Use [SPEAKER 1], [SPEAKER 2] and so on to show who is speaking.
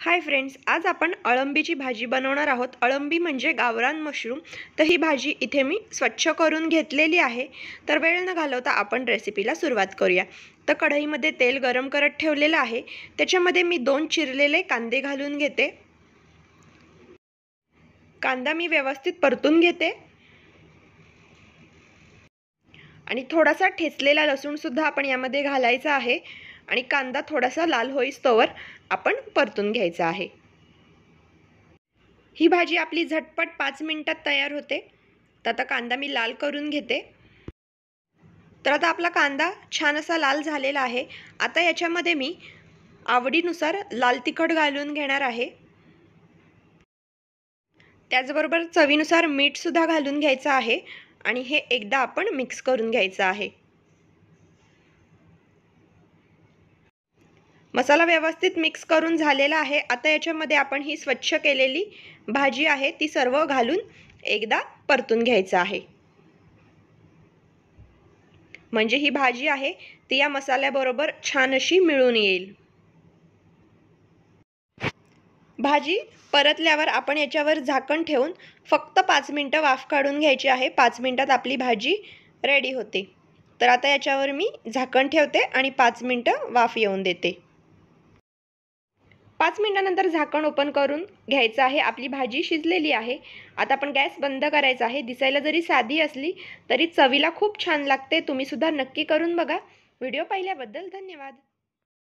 [SPEAKER 1] hi friends आज आपण अळंबीची भाजी बनवणार आहोत अळंबी म्हणजे गावरान मशरूम तर ही भाजी इथे मी स्वच्छ करून घेतलेली आहे तर वेळ न घालवता आपण रेसिपीला सुरुवात करूया तर कढईमध्ये तेल गरम करत ठेवलेलं आहे त्याच्यामध्ये मी दोन चिरलेले कांदे घालून घेते कांदा मी व्यवस्थित परतून घेते आणि थोडासा ठेचलेला लसूणसुद्धा आपण यामध्ये घालायचा आहे आणि कांदा थोडासा लाल होईस्तोवर आपण परतून घ्यायचा आहे ही भाजी आपली झटपट पाच मिनटात तयार होते तर आता कांदा मी लाल करून घेते तर आता आपला कांदा छान असा लाल झालेला आहे आता याच्यामध्ये मी आवडीनुसार लाल तिखट घालून घेणार आहे त्याचबरोबर चवीनुसार मीठसुद्धा घालून घ्यायचं आहे आणि हे एकदा आपण मिक्स करून घ्यायचं आहे मसाला व्यवस्थित मिक्स करून झालेला आहे आता याच्यामध्ये आपण ही स्वच्छ केलेली भाजी आहे ती सर्व घालून एकदा परतून घ्यायचं आहे म्हणजे ही भाजी आहे ती या मसाल्याबरोबर छान अशी मिळून येईल भाजी परतल्यावर आपण याच्यावर झाकण ठेवून फक्त पाच मिनटं वाफ काढून घ्यायची आहे पाच मिनटात आपली भाजी रेडी होते तर आता याच्यावर मी झाकण ठेवते आणि पाच मिनटं वाफ येऊन देते पाच मिनटानंतर झाकण ओपन करून घ्यायचं आहे आपली भाजी शिजलेली आहे आता आपण गॅस बंद करायचा आहे दिसायला जरी साधी असली तरी चवीला खूप छान लागते तुम्हीसुद्धा नक्की करून बघा व्हिडिओ पाहिल्याबद्दल धन्यवाद